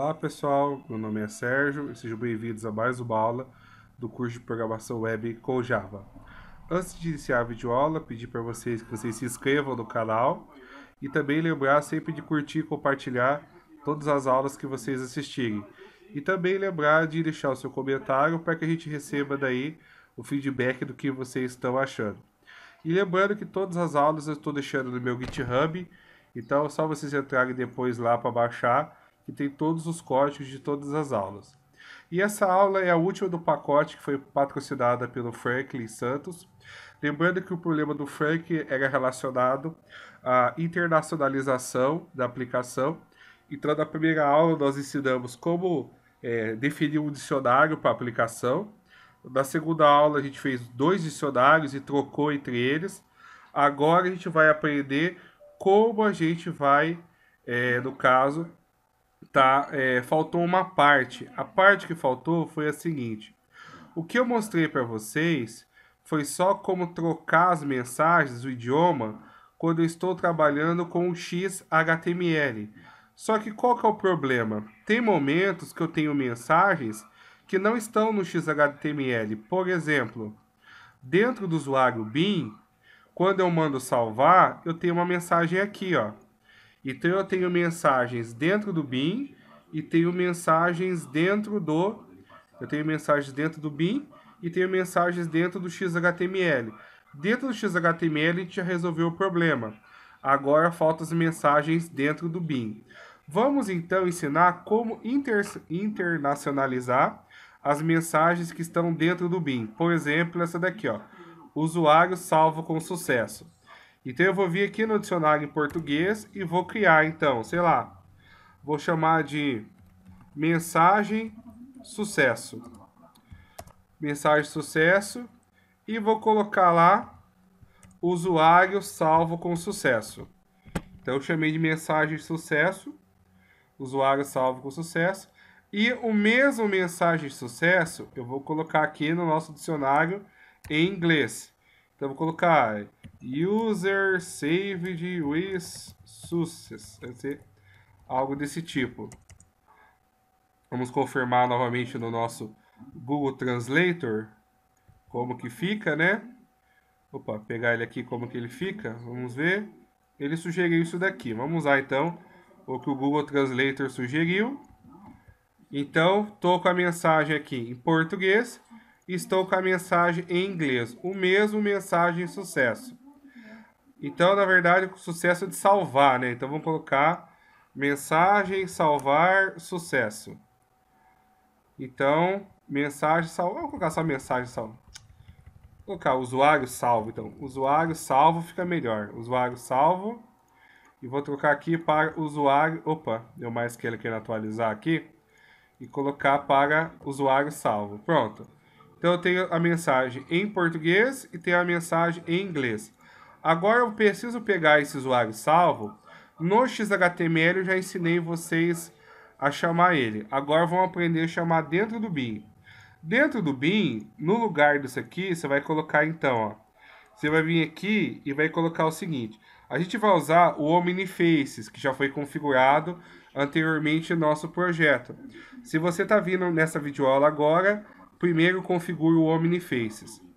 Olá pessoal, meu nome é Sérgio e sejam bem-vindos a mais uma aula do curso de Programação Web com Java. Antes de iniciar a videoaula, pedi para vocês que vocês se inscrevam no canal e também lembrar sempre de curtir e compartilhar todas as aulas que vocês assistirem. E também lembrar de deixar o seu comentário para que a gente receba daí o feedback do que vocês estão achando. E lembrando que todas as aulas eu estou deixando no meu GitHub, então é só vocês entrarem depois lá para baixar que tem todos os códigos de todas as aulas. E essa aula é a última do pacote que foi patrocinada pelo Franklin Santos. Lembrando que o problema do Frank era relacionado à internacionalização da aplicação. Então, na primeira aula, nós ensinamos como é, definir um dicionário para a aplicação. Na segunda aula, a gente fez dois dicionários e trocou entre eles. Agora, a gente vai aprender como a gente vai, é, no caso, tá? É, faltou uma parte. A parte que faltou foi a seguinte: o que eu mostrei para vocês foi só como trocar as mensagens, o idioma, quando eu estou trabalhando com o XHTML. Só que qual que é o problema? Tem momentos que eu tenho mensagens que não estão no XHTML. Por exemplo, dentro do usuário BIM, quando eu mando salvar, eu tenho uma mensagem aqui, ó então eu tenho mensagens dentro do BIM e tenho mensagens dentro do eu tenho mensagens dentro do BIM e tenho mensagens dentro do XHTML. Dentro do XHTML a gente já resolveu o problema. Agora faltam as mensagens dentro do BIM. Vamos então ensinar como inter internacionalizar as mensagens que estão dentro do BIM. Por exemplo, essa daqui, ó. Usuário salvo com sucesso. Então eu vou vir aqui no dicionário em português e vou criar então, sei lá, vou chamar de mensagem sucesso. Mensagem sucesso e vou colocar lá usuário salvo com sucesso. Então eu chamei de mensagem sucesso, usuário salvo com sucesso. E o mesmo mensagem sucesso eu vou colocar aqui no nosso dicionário em inglês. Então, vou colocar user saved with success, vai ser algo desse tipo. Vamos confirmar novamente no nosso Google Translator como que fica, né? Opa, pegar ele aqui como que ele fica, vamos ver. Ele sugeriu isso daqui, vamos lá então o que o Google Translator sugeriu. Então, estou com a mensagem aqui em português, estou com a mensagem em inglês, o mesmo mensagem sucesso. Então, na verdade, o sucesso é de salvar, né? Então vamos colocar mensagem, salvar, sucesso. Então, mensagem, salvo. Vamos colocar só mensagem, salvo. Vou colocar usuário salvo, então. Usuário salvo fica melhor. Usuário salvo. E vou trocar aqui para usuário... Opa, deu mais que ele querendo atualizar aqui. E colocar para usuário salvo. Pronto. Então eu tenho a mensagem em português e tenho a mensagem em inglês. Agora eu preciso pegar esse usuário salvo. No XHTML eu já ensinei vocês a chamar ele. Agora vão aprender a chamar dentro do bin. Dentro do bin, no lugar disso aqui, você vai colocar então, ó. Você vai vir aqui e vai colocar o seguinte. A gente vai usar o OmniFaces, que já foi configurado anteriormente no nosso projeto. Se você está vindo nessa videoaula agora, primeiro configure o OmniFaces.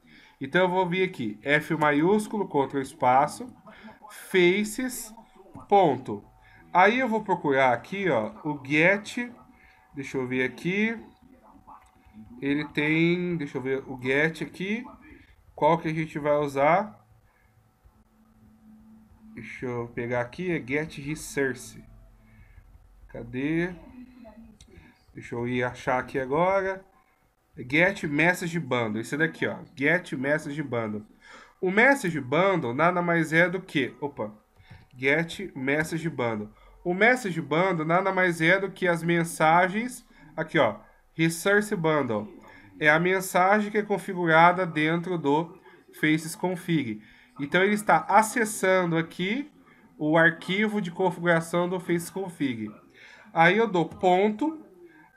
Então eu vou vir aqui, F maiúsculo, Ctrl espaço, faces, ponto. Aí eu vou procurar aqui, ó, o get, deixa eu ver aqui, ele tem, deixa eu ver, o get aqui, qual que a gente vai usar? Deixa eu pegar aqui, é get resource. Cadê? Deixa eu ir achar aqui agora. Get Message Bundle. Esse daqui, ó. Get Message Bundle. O Message Bundle nada mais é do que. Opa! Get Message Bundle. O Message Bundle nada mais é do que as mensagens. Aqui, ó. Resource Bundle. É a mensagem que é configurada dentro do Faces Config. Então ele está acessando aqui o arquivo de configuração do faces Config. Aí eu dou ponto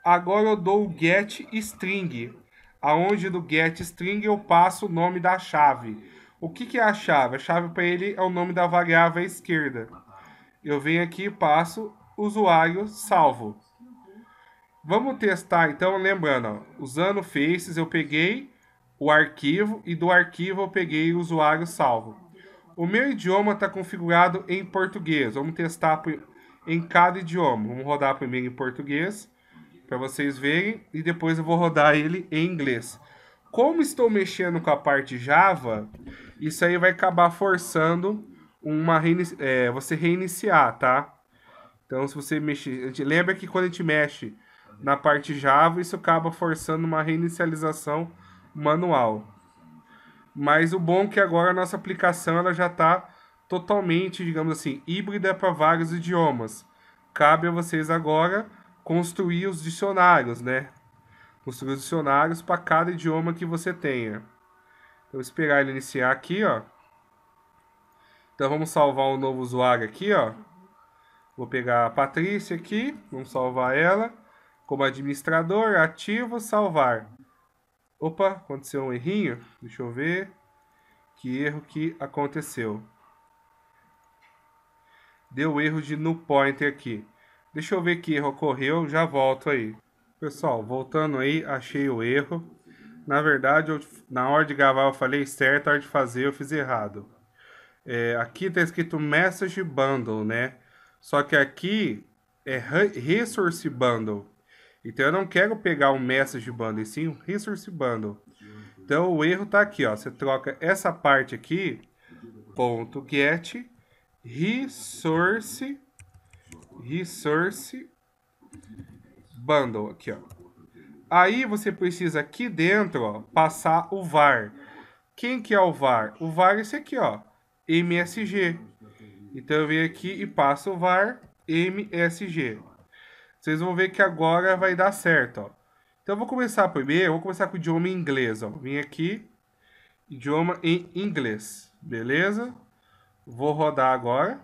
Agora eu dou o get string, aonde do get string eu passo o nome da chave. O que, que é a chave? A chave para ele é o nome da variável à esquerda. Eu venho aqui e passo usuário salvo. Vamos testar então, lembrando, ó, usando Faces eu peguei o arquivo e do arquivo eu peguei o usuário salvo. O meu idioma está configurado em português. Vamos testar em cada idioma. Vamos rodar primeiro em português para vocês verem e depois eu vou rodar ele em inglês. Como estou mexendo com a parte Java, isso aí vai acabar forçando uma reinici é, você reiniciar, tá? Então, se você mexer, lembra que quando a gente mexe na parte Java, isso acaba forçando uma reinicialização manual. Mas o bom é que agora a nossa aplicação ela já está totalmente, digamos assim, híbrida para vários idiomas. Cabe a vocês agora construir os dicionários, né? Construir os dicionários para cada idioma que você tenha. Então, esperar ele iniciar aqui, ó. Então, vamos salvar um novo usuário aqui, ó. Vou pegar a Patrícia aqui, vamos salvar ela. Como administrador, ativo, salvar. Opa, aconteceu um errinho. Deixa eu ver. Que erro que aconteceu. Deu erro de no pointer aqui. Deixa eu ver que erro ocorreu, já volto aí. Pessoal, voltando aí, achei o erro. Na verdade, eu, na hora de gravar eu falei certo, na hora de fazer eu fiz errado. É, aqui está escrito Message Bundle, né? Só que aqui é Resource Bundle. Então eu não quero pegar o um Message Bundle, e sim o um Resource Bundle. Então o erro está aqui, ó. Você troca essa parte aqui, ponto get, resource Resource Bundle aqui, ó. Aí você precisa aqui dentro, ó, passar o var. Quem que é o var? O var é esse aqui, ó, MSG. Então eu venho aqui e passo o var MSG. Vocês vão ver que agora vai dar certo, ó. Então eu vou começar primeiro, vou começar com o idioma inglês, ó. Vim aqui, idioma em inglês, beleza? Vou rodar agora.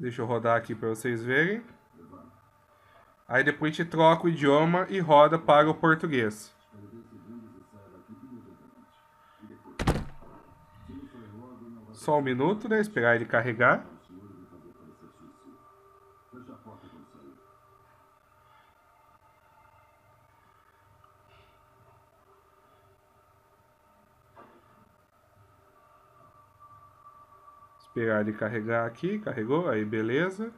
Deixa eu rodar aqui para vocês verem. Aí depois a gente troca o idioma e roda para o português. Só um minuto, né? Esperar ele carregar. pegar ele e carregar aqui, carregou, aí beleza.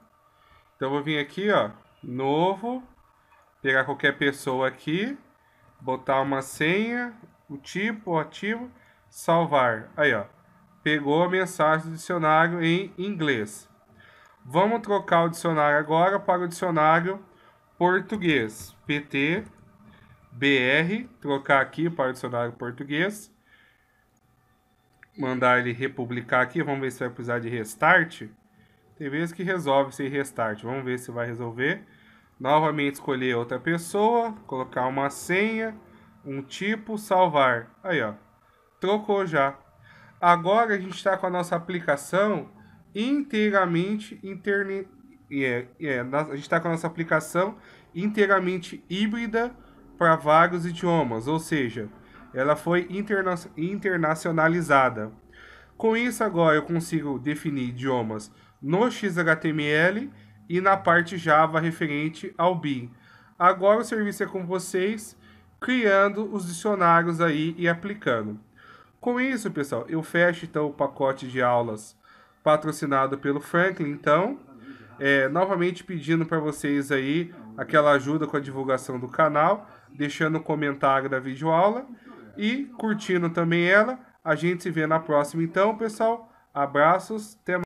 Então vou vir aqui, ó, novo, pegar qualquer pessoa aqui, botar uma senha, o tipo, o ativo, salvar. Aí, ó, pegou a mensagem do dicionário em inglês. Vamos trocar o dicionário agora para o dicionário português. PT, BR, trocar aqui para o dicionário português mandar ele republicar aqui, vamos ver se vai precisar de restart. Tem vezes que resolve sem restart, vamos ver se vai resolver. Novamente escolher outra pessoa, colocar uma senha, um tipo, salvar. Aí, ó, trocou já. Agora a gente está com a nossa aplicação inteiramente e é, é, a gente está com a nossa aplicação inteiramente híbrida para vários idiomas, ou seja, ela foi interna internacionalizada. Com isso, agora eu consigo definir idiomas no XHTML e na parte Java referente ao BIM. Agora o serviço é com vocês, criando os dicionários aí e aplicando. Com isso, pessoal, eu fecho então o pacote de aulas patrocinado pelo Franklin, então, é, novamente pedindo para vocês aí aquela ajuda com a divulgação do canal, deixando um comentário da videoaula. aula e curtindo também ela. A gente se vê na próxima, então, pessoal. Abraços, até mais.